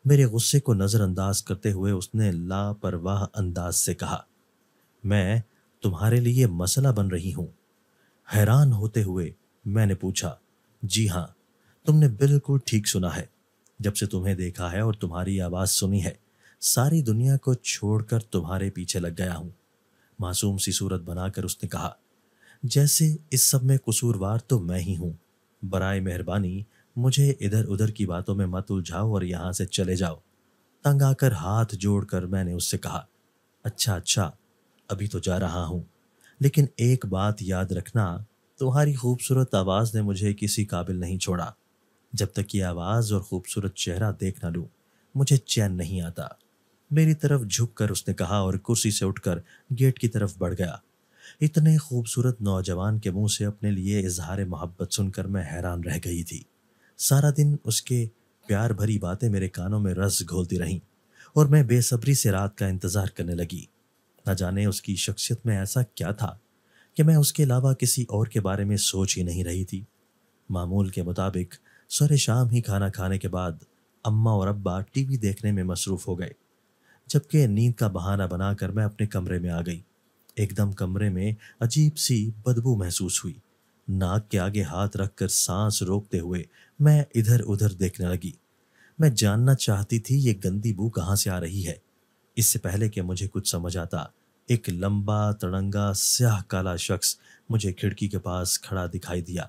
मेरे गुस्से को नज़रअंदाज करते हुए उसने लापरवाह अंदाज से कहा मैं तुम्हारे लिए मसला बन रही हूँ हैरान होते हुए मैंने पूछा जी हाँ तुमने बिल्कुल ठीक सुना है जब से तुम्हें देखा है और तुम्हारी आवाज़ सुनी है सारी दुनिया को छोड़कर तुम्हारे पीछे लग गया हूँ मासूम सी सूरत बनाकर उसने कहा जैसे इस सब में कसूरवार तो मैं ही हूँ बरए मेहरबानी मुझे इधर उधर की बातों में मत उलझाओ और यहाँ से चले जाओ तंग आकर हाथ जोड़कर मैंने उससे कहा अच्छा अच्छा अभी तो जा रहा हूँ लेकिन एक बात याद रखना तुम्हारी खूबसूरत आवाज़ ने मुझे किसी काबिल नहीं छोड़ा जब तक ये आवाज़ और ख़ूबसूरत चेहरा देख ना लूँ मुझे चैन नहीं आता मेरी तरफ झुककर उसने कहा और कुर्सी से उठकर गेट की तरफ बढ़ गया इतने खूबसूरत नौजवान के मुंह से अपने लिए इजहार मोहब्बत सुनकर मैं हैरान रह गई थी सारा दिन उसके प्यार भरी बातें मेरे कानों में रस घोलती रहीं और मैं बेसब्री से रात का इंतज़ार करने लगी न जाने उसकी शख्सियत में ऐसा क्या था कि मैं उसके अलावा किसी और के बारे में सोच ही नहीं रही थी मामूल के मुताबिक सर शाम ही खाना खाने के बाद अम्मा और अब्बा टीवी देखने में मसरूफ़ हो गए जबकि नींद का बहाना बनाकर मैं अपने कमरे में आ गई एकदम कमरे में अजीब सी बदबू महसूस हुई नाक के आगे हाथ रखकर सांस रोकते हुए मैं इधर उधर देखने लगी मैं जानना चाहती थी ये गंदी बू कहाँ से आ रही है इससे पहले कि मुझे कुछ समझ आता एक लंबा तड़ंगा स्याह काला शख्स मुझे खिड़की के पास खड़ा दिखाई दिया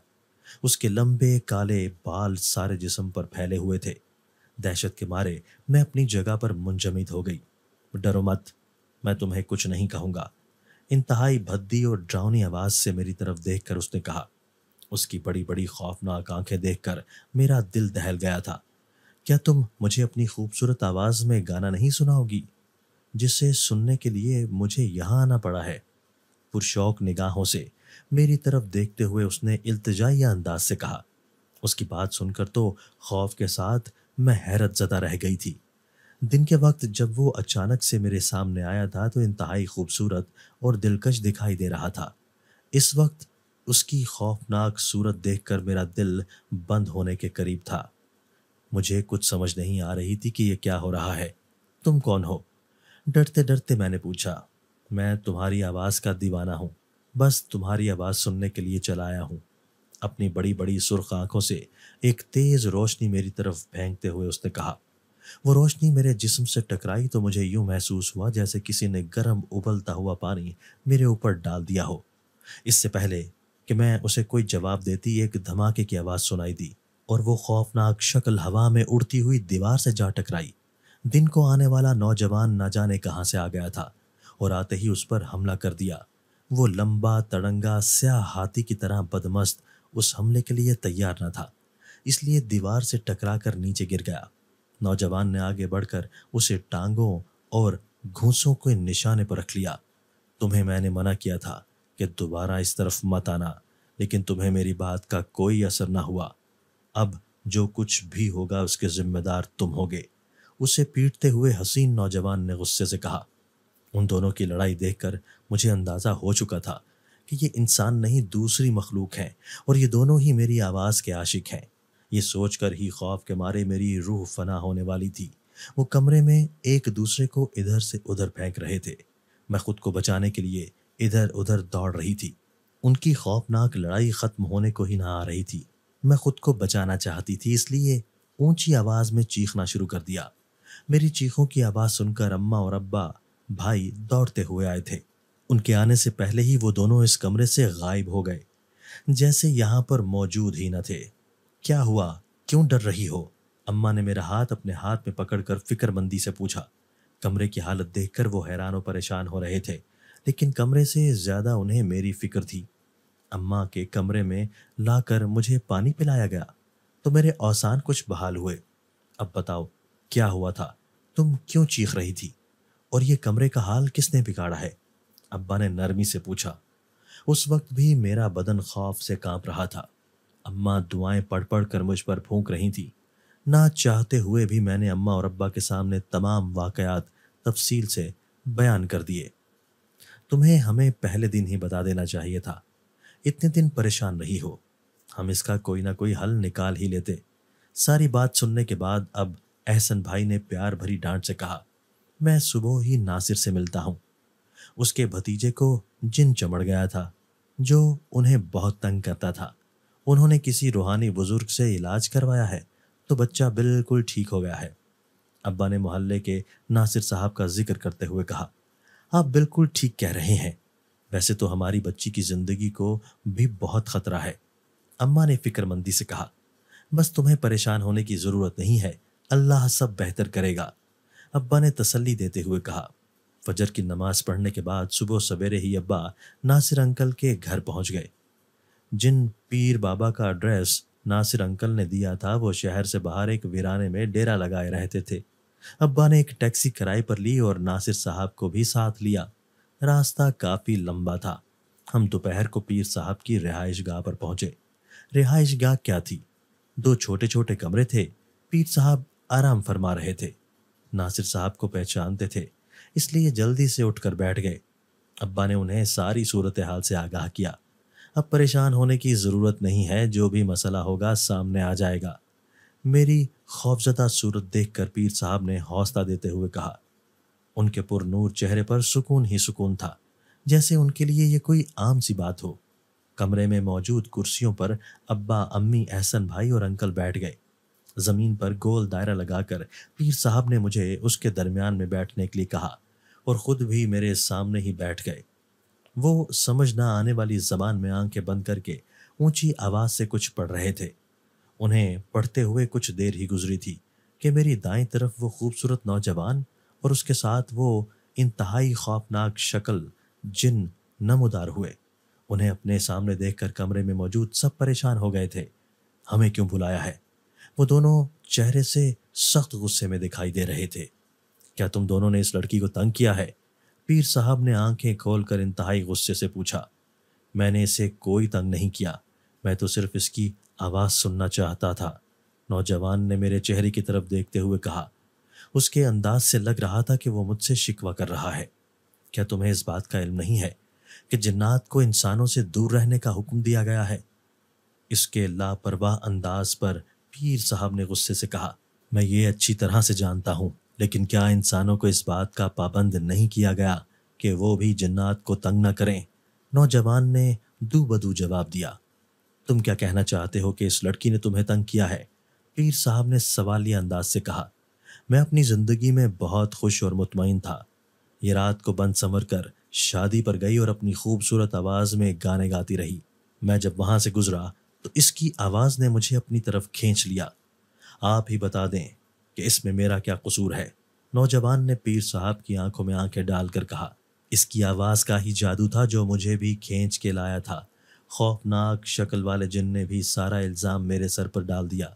उसके लंबे काले बाल सारे जिसम पर फैले हुए थे दहशत के मारे मैं अपनी जगह पर मुंजमित हो गई डरो मत मैं तुम्हें कुछ नहीं कहूँगा इंतहाई भद्दी और ड्राउनी आवाज से मेरी तरफ देखकर उसने कहा उसकी बड़ी बड़ी खौफनाक आंखें देखकर मेरा दिल दहल गया था क्या तुम मुझे अपनी खूबसूरत आवाज में गाना नहीं सुनाओगी जिसे सुनने के लिए मुझे यहाँ आना पड़ा है पुरशौक निगाहों से मेरी तरफ देखते हुए उसने इल्तजाई अंदाज से कहा उसकी बात सुनकर तो खौफ के साथ मैं हैरत ज़दा रह गई थी दिन के वक्त जब वो अचानक से मेरे सामने आया था तो इंतहाई खूबसूरत और दिलकश दिखाई दे रहा था इस वक्त उसकी खौफनाक सूरत देखकर मेरा दिल बंद होने के करीब था मुझे कुछ समझ नहीं आ रही थी कि यह क्या हो रहा है तुम कौन हो डरते डरते मैंने पूछा मैं तुम्हारी आवाज़ का दीवाना हूँ बस तुम्हारी आवाज़ सुनने के लिए चला आया हूँ अपनी बड़ी बड़ी सुर्ख आंखों से एक तेज़ रोशनी मेरी तरफ फेंकते हुए उसने कहा वो रोशनी मेरे जिस्म से टकराई तो मुझे यूं महसूस हुआ जैसे किसी ने गर्म उबलता हुआ पानी मेरे ऊपर डाल दिया हो इससे पहले कि मैं उसे कोई जवाब देती एक धमाके की आवाज़ सुनाई दी और वो खौफनाक शक्ल हवा में उड़ती हुई दीवार से जा टकराई दिन को आने वाला नौजवान ना जाने कहाँ से आ गया था और आते ही उस पर हमला कर दिया वो लंबा तड़ंगा स्याह हाथी की तरह बदमस्त उस हमले के लिए तैयार न था इसलिए दीवार से टकरा कर नीचे गिर गया नौजवान ने आगे बढ़कर उसे टांगों और घूसों के निशाने पर रख लिया तुम्हें मैंने मना किया था कि दोबारा इस तरफ मत आना लेकिन तुम्हें मेरी बात का कोई असर ना हुआ अब जो कुछ भी होगा उसके जिम्मेदार तुम होगे उसे पीटते हुए हसीन नौजवान ने गुस्से से कहा उन दोनों की लड़ाई देखकर मुझे अंदाज़ा हो चुका था कि ये इंसान नहीं दूसरी मखलूक हैं और ये दोनों ही मेरी आवाज़ के आशिक हैं ये सोचकर ही खौफ के मारे मेरी रूह फना होने वाली थी वो कमरे में एक दूसरे को इधर से उधर फेंक रहे थे मैं खुद को बचाने के लिए इधर उधर दौड़ रही थी उनकी खौफनाक लड़ाई खत्म होने को ही ना आ रही थी मैं खुद को बचाना चाहती थी इसलिए ऊंची आवाज में चीखना शुरू कर दिया मेरी चीखों की आवाज सुनकर अम्मा और अब्बा भाई दौड़ते हुए आए थे उनके आने से पहले ही वो दोनों इस कमरे से गायब हो गए जैसे यहाँ पर मौजूद ही न थे क्या हुआ क्यों डर रही हो अम्मा ने मेरा हाथ अपने हाथ में पकड़कर फिक्रमंदी से पूछा कमरे की हालत देखकर वो हैरान और परेशान हो रहे थे लेकिन कमरे से ज़्यादा उन्हें मेरी फिक्र थी अम्मा के कमरे में लाकर मुझे पानी पिलाया गया तो मेरे औसान कुछ बहाल हुए अब बताओ क्या हुआ था तुम क्यों चीख रही थी और ये कमरे का हाल किसने बिगाड़ा है अब्बा ने नरमी से पूछा उस वक्त भी मेरा बदन खौफ से कांप रहा था अम्मा दुआएं पढ़ पढ़ कर मुझ पर फूंक रही थी ना चाहते हुए भी मैंने अम्मा और अब्बा के सामने तमाम वाकयात तफसील से बयान कर दिए तुम्हें हमें पहले दिन ही बता देना चाहिए था इतने दिन परेशान नहीं हो हम इसका कोई ना कोई हल निकाल ही लेते सारी बात सुनने के बाद अब एहसन भाई ने प्यार भरी डांट से कहा मैं सुबह ही नासिर से मिलता हूँ उसके भतीजे को जिन चमड़ गया था जो उन्हें बहुत तंग करता था उन्होंने किसी रूहानी बुजुर्ग से इलाज करवाया है तो बच्चा बिल्कुल ठीक हो गया है अब्बा ने मोहल्ले के नासिर साहब का जिक्र करते हुए कहा आप बिल्कुल ठीक कह रहे हैं वैसे तो हमारी बच्ची की ज़िंदगी को भी बहुत ख़तरा है अम्मा ने फिक्रमंदी से कहा बस तुम्हें परेशान होने की ज़रूरत नहीं है अल्लाह सब बेहतर करेगा अब्बा ने तसल्ली देते हुए कहा फजर की नमाज़ पढ़ने के बाद सुबह सवेरे ही अब्बा नासिर अंकल के घर पहुंच गए जिन पीर बाबा का एड्रेस नासिर अंकल ने दिया था वो शहर से बाहर एक वीराने में डेरा लगाए रहते थे अब्बा ने एक टैक्सी किराए पर ली और नासिर साहब को भी साथ लिया रास्ता काफ़ी लंबा था हम दोपहर को पीर साहब की रिहाइश गाह पर पहुंचे रिहाइश गाह क्या थी दो छोटे छोटे कमरे थे पीर साहब आराम फरमा रहे थे नासिर साहब को पहचानते थे इसलिए जल्दी से उठकर बैठ गए अब्बा ने उन्हें सारी सूरत हाल से आगाह किया अब परेशान होने की ज़रूरत नहीं है जो भी मसला होगा सामने आ जाएगा मेरी खौफजदा सूरत देख कर पीर साहब ने हौसला देते हुए कहा उनके पुरनूर चेहरे पर सुकून ही सुकून था जैसे उनके लिए ये कोई आम सी बात हो कमरे में मौजूद कुर्सियों पर अब्बा अम्मी एहसन भाई और अंकल बैठ गए ज़मीन पर गोल दायरा लगाकर पीर साहब ने मुझे उसके दरमियान में बैठने के लिए कहा और ख़ुद भी मेरे सामने ही बैठ गए वो समझ ना आने वाली जबान में आंखें बंद करके ऊंची आवाज से कुछ पढ़ रहे थे उन्हें पढ़ते हुए कुछ देर ही गुजरी थी कि मेरी दाएं तरफ वो खूबसूरत नौजवान और उसके साथ वो इंतहाई खौफनाक शक्ल जिन नमोदार हुए उन्हें अपने सामने देखकर कमरे में मौजूद सब परेशान हो गए थे हमें क्यों बुलाया है वो दोनों चेहरे से सख्त गुस्से में दिखाई दे रहे थे क्या तुम दोनों ने इस लड़की को तंग किया है पीर साहब ने आंखें खोलकर इंतहाई गुस्से से पूछा मैंने इसे कोई तंग नहीं किया मैं तो सिर्फ इसकी आवाज़ सुनना चाहता था नौजवान ने मेरे चेहरे की तरफ देखते हुए कहा उसके अंदाज से लग रहा था कि वो मुझसे शिकवा कर रहा है क्या तुम्हें इस बात का इल्म नहीं है कि जन्नात को इंसानों से दूर रहने का हुक्म दिया गया है इसके लापरवाह अंदाज पर पीर साहब ने गुस्से से कहा मैं ये अच्छी तरह से जानता हूँ लेकिन क्या इंसानों को इस बात का पाबंद नहीं किया गया कि वो भी जन्नात को तंग न करें नौजवान ने दू बदू जवाब दिया तुम क्या कहना चाहते हो कि इस लड़की ने तुम्हें तंग किया है पीर साहब ने सवालिया अंदाज से कहा मैं अपनी ज़िंदगी में बहुत खुश और मुतमिन था ये रात को बंद संवर कर शादी पर गई और अपनी खूबसूरत आवाज़ में गाने गाती रही मैं जब वहाँ से गुजरा तो इसकी आवाज़ ने मुझे अपनी तरफ खींच लिया आप ही बता दें कि इसमें मेरा क्या कसूर है नौजवान ने पीर साहब की आंखों में आंखें डालकर कहा इसकी आवाज़ का ही जादू था जो मुझे भी खींच के लाया था खौफनाक शक्ल वाले जिन ने भी सारा इल्ज़ाम मेरे सर पर डाल दिया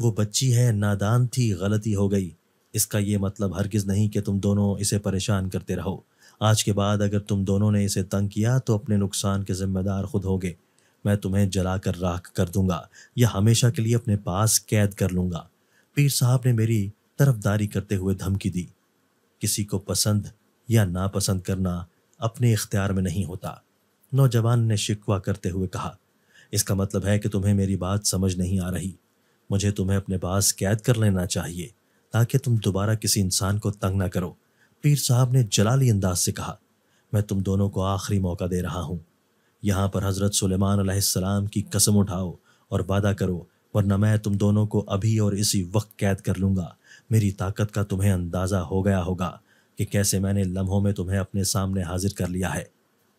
वो बच्ची है नादान थी गलती हो गई इसका ये मतलब हरगिज़ नहीं कि तुम दोनों इसे परेशान करते रहो आज के बाद अगर तुम दोनों ने इसे तंग किया तो अपने नुकसान के ज़िम्मेदार खुद होगे मैं तुम्हें जलाकर राख कर दूंगा या हमेशा के लिए अपने पास कैद कर लूंगा पीर साहब ने मेरी तरफदारी करते हुए धमकी दी किसी को पसंद या नापसंद करना अपने इख्तियार में नहीं होता नौजवान ने शिकवा करते हुए कहा इसका मतलब है कि तुम्हें मेरी बात समझ नहीं आ रही मुझे तुम्हें अपने पास कैद कर लेना चाहिए ताकि तुम दोबारा किसी इंसान को तंग ना करो पीर साहब ने जलाली अंदाज से कहा मैं तुम दोनों को आखिरी मौका दे रहा हूँ यहाँ पर हज़रत सुलेमान सलेमान की कसम उठाओ और वादा करो वरना मैं तुम दोनों को अभी और इसी वक्त कैद कर लूँगा मेरी ताकत का तुम्हें अंदाज़ा हो गया होगा कि कैसे मैंने लम्हों में तुम्हें अपने सामने हाजिर कर लिया है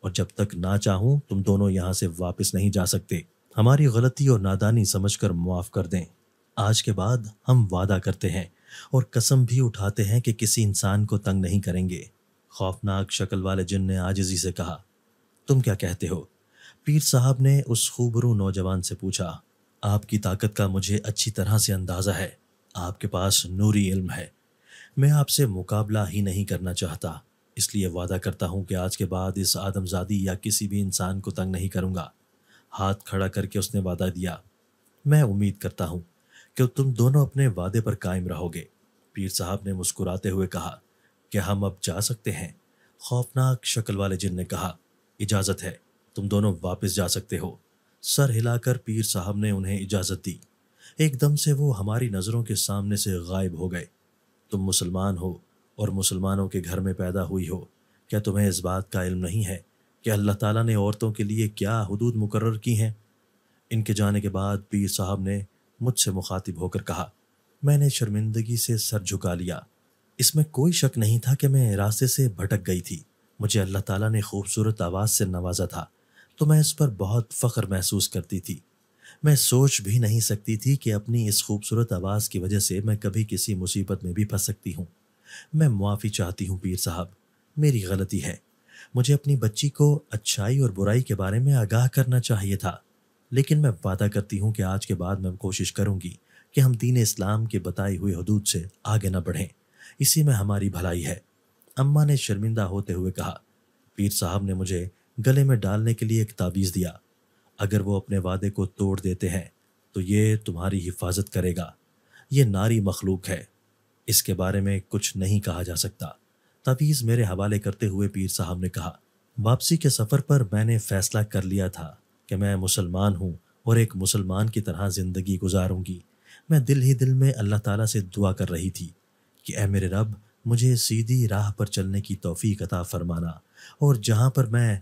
और जब तक ना चाहूँ तुम दोनों यहाँ से वापस नहीं जा सकते हमारी गलती और नादानी समझकर मुआफ़ कर दें आज के बाद हम वादा करते हैं और कसम भी उठाते हैं कि किसी इंसान को तंग नहीं करेंगे खौफनाक शक्ल वाले जिन ने आजिजी से कहा तुम क्या कहते हो पीर साहब ने उस खूबरू नौजवान से पूछा आपकी ताकत का मुझे अच्छी तरह से अंदाज़ा है आपके पास नूरी इल्म है मैं आपसे मुकाबला ही नहीं करना चाहता इसलिए वादा करता हूँ कि आज के बाद इस आदमजादी या किसी भी इंसान को तंग नहीं करूँगा हाथ खड़ा करके उसने वादा दिया मैं उम्मीद करता हूँ कि तुम दोनों अपने वादे पर कायम रहोगे पीर साहब ने मुस्कुराते हुए कहा कि हम अब जा सकते हैं खौफनाक शक्ल वाले जिन ने कहा इजाज़त है तुम दोनों वापस जा सकते हो सर हिलाकर पीर साहब ने उन्हें इजाज़त दी एकदम से वो हमारी नज़रों के सामने से गायब हो गए तुम मुसलमान हो और मुसलमानों के घर में पैदा हुई हो क्या तुम्हें इस बात का इल्म नहीं है कि अल्लाह ताला ने औरतों के लिए क्या हदूद मुकर की हैं इनके जाने के बाद पीर साहब ने मुझसे मुखातिब होकर कहा मैंने शर्मिंदगी से सर झुका लिया इसमें कोई शक नहीं था कि मैं रास्ते से भटक गई थी मुझे अल्लाह ताला ने खूबसूरत आवाज़ से नवाजा था तो मैं इस पर बहुत फ़ख्र महसूस करती थी मैं सोच भी नहीं सकती थी कि अपनी इस खूबसूरत आवाज़ की वजह से मैं कभी किसी मुसीबत में भी फंस सकती हूँ मैं मुआफ़ी चाहती हूँ पीर साहब मेरी गलती है मुझे अपनी बच्ची को अच्छाई और बुराई के बारे में आगाह करना चाहिए था लेकिन मैं वादा करती हूँ कि आज के बाद मैं कोशिश करूँगी कि हम दीन इस्लाम के बताए हुए हदूद से आगे न बढ़ें इसी में हमारी भलाई है अम्मा ने शर्मिंदा होते हुए कहा पीर साहब ने मुझे गले में डालने के लिए एक तावीज़ दिया अगर वो अपने वादे को तोड़ देते हैं तो ये तुम्हारी हिफाजत करेगा ये नारी मखलूक है इसके बारे में कुछ नहीं कहा जा सकता तवीज़ मेरे हवाले करते हुए पीर साहब ने कहा वापसी के सफ़र पर मैंने फैसला कर लिया था कि मैं मुसलमान हूँ और एक मुसलमान की तरह ज़िंदगी गुजारूंगी मैं दिल ही दिल में अल्लाह ताला से दुआ कर रही थी कि ए मेरे रब मुझे सीधी राह पर चलने की तोफ़ी कता फरमाना और जहाँ पर मैं